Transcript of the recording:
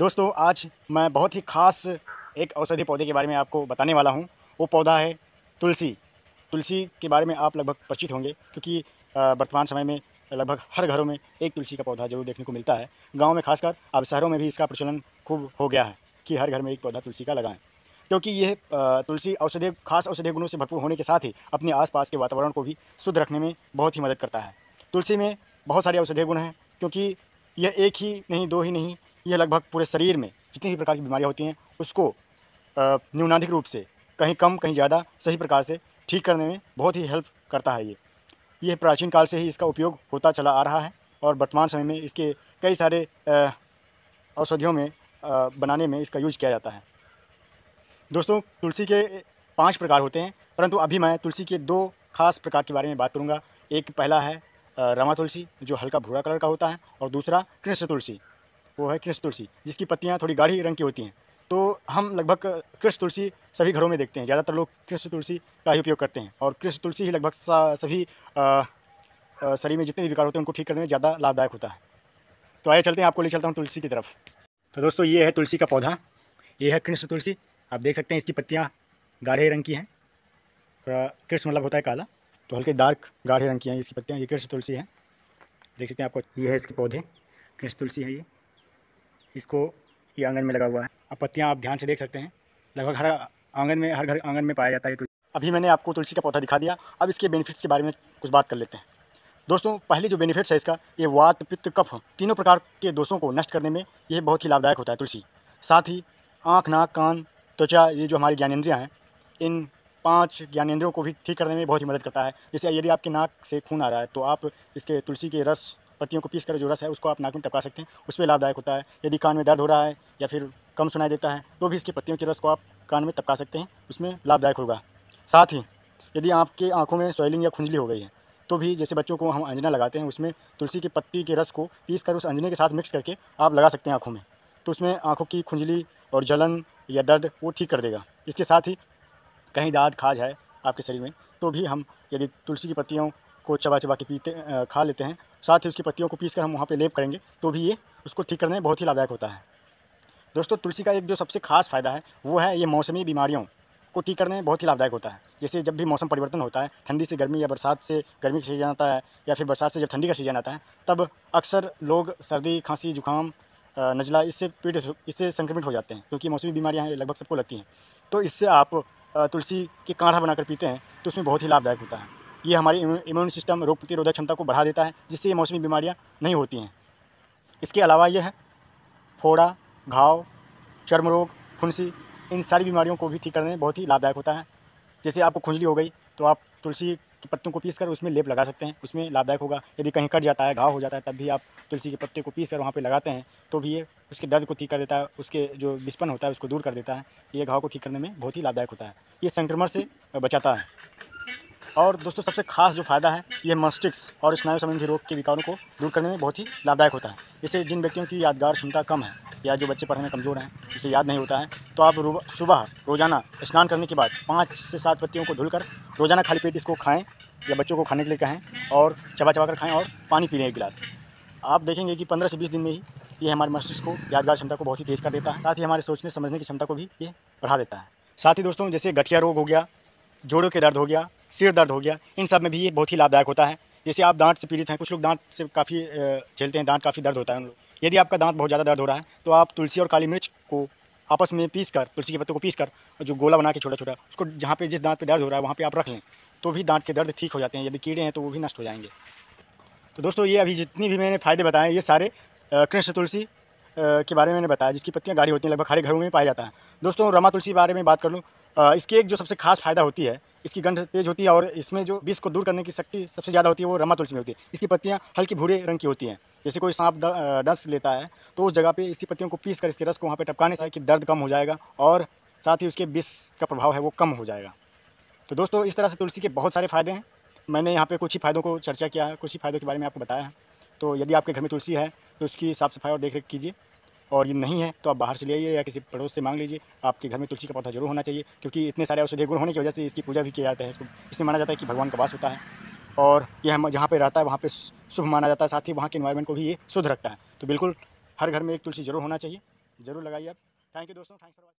दोस्तों आज मैं बहुत ही ख़ास एक औषधि पौधे के बारे में आपको बताने वाला हूँ वो पौधा है तुलसी तुलसी के बारे में आप लगभग परिचित होंगे क्योंकि वर्तमान समय में लगभग हर घरों में एक तुलसी का पौधा जरूर देखने को मिलता है गाँव में खासकर अब शहरों में भी इसका प्रचलन खूब हो गया है कि हर घर में एक पौधा तुलसी का लगाएं क्योंकि यह तुलसी औषधि खास औषधि गुणों से भरपूर होने के साथ ही अपने आसपास के वातावरण को भी शुद्ध रखने में बहुत ही मदद करता है तुलसी में बहुत सारे औषधीय गुण हैं क्योंकि यह एक ही नहीं दो ही नहीं ये लगभग पूरे शरीर में जितनी भी प्रकार की बीमारियाँ होती हैं उसको न्यूनाधिक रूप से कहीं कम कहीं ज़्यादा सही प्रकार से ठीक करने में बहुत ही हेल्प करता है ये यह प्राचीन काल से ही इसका उपयोग होता चला आ रहा है और वर्तमान समय में इसके कई सारे औषधियों में बनाने में इसका यूज किया जाता है दोस्तों तुलसी के पांच प्रकार होते हैं परंतु अभी मैं तुलसी के दो खास प्रकार के बारे में बात करूंगा एक पहला है रमा तुलसी जो हल्का भूरा कलर का होता है और दूसरा कृष्ण तुलसी वो है कृष्ण तुलसी जिसकी पत्तियाँ थोड़ी गाढ़ी रंग की होती हैं तो हम लगभग कृष्ण तुलसी सभी घरों में देखते हैं ज़्यादातर लोग कृष्ण तुलसी का ही उपयोग करते हैं और कृष्ण तुलसी ही लगभग सभी शरीर में जितने भी विकार होते हैं उनको ठीक करने में ज़्यादा लाभदायक होता है तो आइए चलते हैं आपको ले चलता हूँ तुलसी की तरफ तो दोस्तों ये है तुलसी का पौधा ये है कृष्ण तुलसी आप देख सकते हैं इसकी पत्तियाँ गाढ़े रंग की हैं थोड़ा कृष्ण मतलब होता है काला तो हल्के डार्क गाढ़े रंग की हैं इसकी पत्तियाँ ये कृष्ण तुलसी है देख सकते हैं आपको ये है इसके पौधे कृष्ण तुलसी है ये इसको ये आंगन में लगा हुआ है अब पत्तियाँ आप ध्यान से देख सकते हैं लगभग हर आंगन में हर घर आंगन में पाया जाता है तुलसी अभी मैंने आपको तुलसी का पौधा दिखा दिया अब इसके बेनिफिट्स के बारे में कुछ बात कर लेते हैं दोस्तों पहले जो बेनिफिट्स है इसका ये वात पित्त कफ तीनों प्रकार के दोषों को नष्ट करने में ये बहुत ही लाभदायक होता है तुलसी साथ ही आँख नाक कान त्वचा ये जो हमारी ज्ञानेन्द्रियाँ हैं इन पांच ज्ञानेंद्रियों को भी ठीक करने में बहुत ही मदद करता है जैसे यदि आपके नाक से खून आ रहा है तो आप इसके तुलसी के रस पत्तियों को पीस कर जो रस है उसको आप नाक में टपका सकते हैं उसमें लाभदायक होता है यदि कान में दर्द हो रहा है या फिर कम सुनाई देता है तो भी इसकी पत्तियों के रस को आप कान में टपका सकते हैं उसमें लाभदायक होगा साथ ही यदि आपके आँखों में सॉइलिंग या खुजली हो गई है तो भी जैसे बच्चों को हम अंजना लगाते हैं उसमें तुलसी की पत्ती के रस को पीस कर उस अंजने के साथ मिक्स करके आप लगा सकते हैं आँखों में तो उसमें आँखों की खुजली और जलन या दर्द वो ठीक कर देगा इसके साथ ही कहीं दाद खाज है आपके शरीर में तो भी हम यदि तुलसी की पत्तियों को चबा चबा के पीते खा लेते हैं साथ ही उसकी पत्तियों को पीस कर हम वहाँ पर लेप करेंगे तो भी ये उसको ठीक करने में बहुत ही लाभदायक होता है दोस्तों तुलसी का एक जो सबसे खास फ़ायदा है वो है ये मौसमी बीमारियों को ठीक करने में बहुत ही लाभदायक होता है जैसे जब भी मौसम परिवर्तन होता है ठंडी से गर्मी या बरसात से गर्मी का सीजन आता है या फिर बरसात से जब ठंडी का सीजन आता है तब अक्सर लोग सर्दी खांसी जुकाम नजला इससे पीड़ित इससे संक्रमित हो जाते हैं क्योंकि मौसमी बीमारियाँ लगभग सबको लगती हैं तो इससे आप तुलसी के काढ़ा बनाकर पीते हैं तो उसमें बहुत ही लाभदायक होता है ये हमारी इम्यून सिस्टम रोग प्रतिरोधक क्षमता को बढ़ा देता है जिससे ये मौसमी बीमारियाँ नहीं होती हैं इसके अलावा यह है फोड़ा घाव चर्म रोग फुंसी इन सारी बीमारियों को भी ठीक करने में बहुत ही लाभदायक होता है जैसे आपको खुजली हो गई तो आप तुलसी के पत्तों को पीस कर उसमें लेप लगा सकते हैं उसमें लाभदायक होगा यदि कहीं कट जाता है घाव हो जाता है तब भी आप तुलसी के पत्ते को पीस कर वहाँ पर लगाते हैं तो भी ये उसके दर्द को ठीक कर देता है उसके जो विस्पन होता है उसको दूर कर देता है ये घाव को ठीक करने में बहुत ही लाभदायक होता है ये संक्रमण से बचाता है और दोस्तों सबसे खास जो फ़ायदा है ये मस्टिक्स और स्नायु संबंधी रोग के विकारों को दूर करने में बहुत ही लाभदायक होता है इसे जिन व्यक्तियों की यादगार क्षमता कम है या जो बच्चे पढ़ने में कमज़ोर हैं जिसे याद नहीं होता है तो आप सुबह रोज़ाना स्नान करने के बाद पाँच से सात पत्तियों को धुलकर रोज़ाना खाली पेट इसको खाएँ या बच्चों को खाने के लिए कहें और चबा चबा कर खाएँ और पानी पीने एक गिलास आप देखेंगे कि पंद्रह से बीस दिन में ही ये हमारे मस्तिष्क को यादगार क्षमता को बहुत ही तेज़ कर देता है साथ ही हमारे सोचने समझने की क्षमता को भी ये बढ़ा देता है साथ ही दोस्तों जैसे गठिया रोग हो गया जोड़ों के दर्द हो गया सिर दर्द हो गया इन सब में भी ये बहुत ही लाभदायक होता है जैसे आप दांत से पीड़ित हैं कुछ लोग दांत से काफ़ी झेलते हैं दांत काफ़ी दर्द होता है उन लोग यदि आपका दांत बहुत ज़्यादा दर्द हो रहा है तो आप तुलसी और काली मिर्च को आपस में पीस कर तुलसी के पत्तों को पीस कर जो गोला बना के छोटा छोटा उसको जहाँ पे जिस दांत पे दर्द हो रहा है वहाँ पे आप रख लें तो भी दांत के दर्द ठीक हो जाते हैं यदि कीड़े हैं तो वो भी नष्ट हो जाएंगे तो दोस्तों ये अभी जितनी भी मैंने फ़ायदे बताए ये सारे कृष्ण तुलसी के बारे में मैंने बताया जिसकी पत्तियाँ गाड़ी होती हैं लगभग हरे घरों में पाया जाता है दोस्तों रमा तुलसी के बारे में बात कर लूँ इसकी एक जो सबसे खास फायदा होती है इसकी गंध तेज होती है और इसमें जो विष को दूर करने की शक्ति सबसे ज़्यादा होती है वो रमा तुलसी में होती है इसकी पत्तियाँ हल्की भूरे रंग की होती हैं जैसे कोई सांप डस लेता है तो उस जगह पे इसकी पत्तियों को पीस कर इसके रस को वहाँ पे टपकाने से कि दर्द कम हो जाएगा और साथ ही उसके विष का प्रभाव है वो कम हो जाएगा तो दोस्तों इस तरह से तुलसी के बहुत सारे फ़ायदे हैं मैंने यहाँ पर कुछ ही फ़ायदों को चर्चा किया है कुछ ही फ़ायदों के बारे में आपको बताया है तो यदि आपके घर में तुलसी है तो उसकी साफ़ सफाई और देख कीजिए और ये नहीं है तो आप बाहर से ले आइए या किसी पड़ोस से मांग लीजिए आपके घर में तुलसी का पौधा जरूर होना चाहिए क्योंकि इतने सारे औषधीय गुण होने की वजह से इसकी पूजा भी किया जाता है इसको इसमें माना जाता है कि भगवान का वास होता है और यह जहाँ पर रहता है वहाँ पर शुभ माना जाता है साथ ही वहाँ के इन्वायरमेंट को भी ये शुद्ध रखता है तो बिल्कुल हर घर में एक तुलसी जरूर होना चाहिए ज़रूर लगाइए आप थैंक यू दोस्तों थैंक्स फॉर